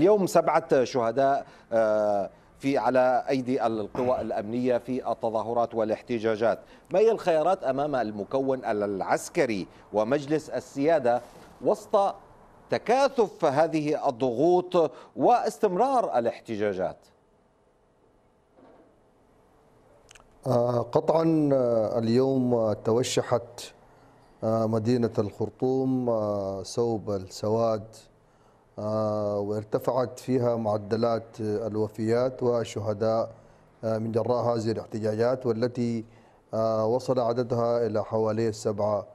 اليوم سبعة شهداء آه، في على ايدي القوى الامنيه في التظاهرات والاحتجاجات، ما هي الخيارات امام المكون العسكري ومجلس السياده وسط تكاثف هذه الضغوط واستمرار الاحتجاجات؟ آه، قطعا آه، اليوم توشحت مدينه الخرطوم ثوب السواد آه، وارتفعت فيها معدلات الوفيات والشهداء آه، من جراء هذه الاحتجاجات والتي آه، وصل عددها إلى حوالي السبعة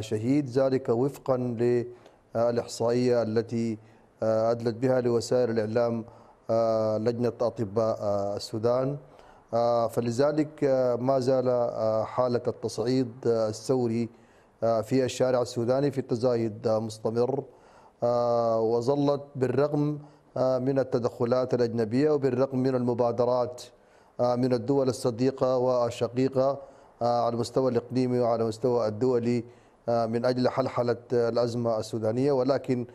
شهيد ذلك وفقا للإحصائية التي أدلت بها لوسائل الإعلام لجنة أطباء السودان فلذلك ما زال حالة التصعيد الثوري في الشارع السوداني في تزايد مستمر آه، وظلت بالرغم آه، من التدخلات الأجنبية وبالرغم من المبادرات آه، من الدول الصديقة والشقيقة على المستوى الإقليمي وعلى المستوى الدولي من أجل حلحلة الأزمة السودانية ولكن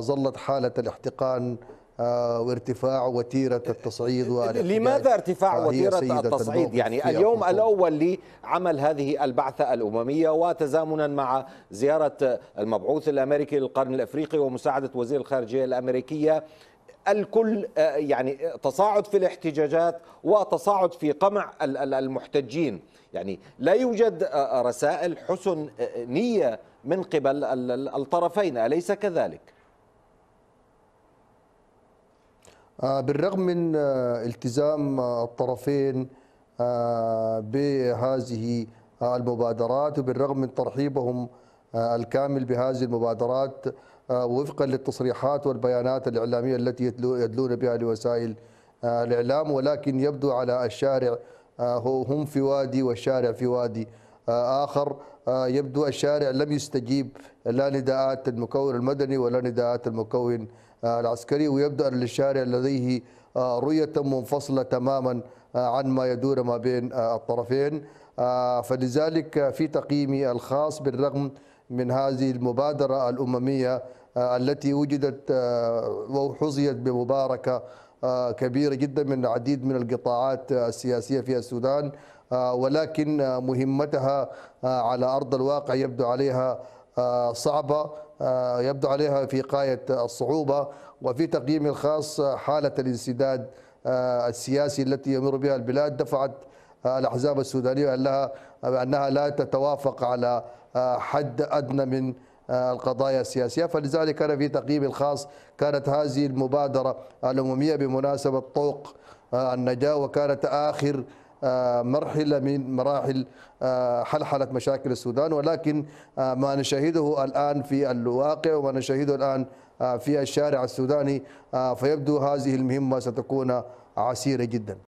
ظلت حالة الاحتقان آه، وارتفاع وتيرة التصعيد لماذا ارتفاع وتيرة التصعيد يعني اليوم الأول لعمل هذه البعثة الأممية وتزامنا مع زيارة المبعوث الأمريكي للقرن الأفريقي ومساعدة وزير الخارجية الأمريكية الكل آه، يعني تصاعد في الاحتجاجات وتصاعد في قمع المحتجين يعني لا يوجد آه، رسائل حسن نية من قبل الطرفين أليس كذلك؟ آه، بالرغم من آه، التزام آه، الطرفين بهذه المبادرات وبالرغم من ترحيبهم الكامل بهذه المبادرات وفقا للتصريحات والبيانات الإعلامية التي يدلون بها لوسائل الإعلام ولكن يبدو على الشارع هم في وادي والشارع في وادي آخر يبدو الشارع لم يستجيب لا نداءات المكون المدني ولا نداءات المكون العسكري ويبدو أن الشارع لديه رؤية منفصلة تماما عن ما يدور ما بين الطرفين فلذلك في تقييمي الخاص بالرغم من هذه المبادرة الأممية التي وجدت وحظيت بمباركة آه، كبيرة جدا من العديد من القطاعات السياسية في السودان آه، ولكن مهمتها آه، على أرض الواقع يبدو عليها صعبة يبدو عليها في غاية الصعوبة وفي تقييمي الخاص حالة الانسداد السياسي التي يمر بها البلاد دفعت الأحزاب السودانية أنها لا تتوافق على حد أدنى من آه، القضايا السياسية فلذلك أنا في تقييمي الخاص كانت هذه المبادرة الأممية بمناسبة طوق آه، النجاة وكانت آخر آه، مرحلة من مراحل حلحلة مشاكل السودان ولكن ما نشاهده الآن في الواقع وما نشاهده الآن في الشارع السوداني فيبدو هذه المهمة ستكون عسيرة جدا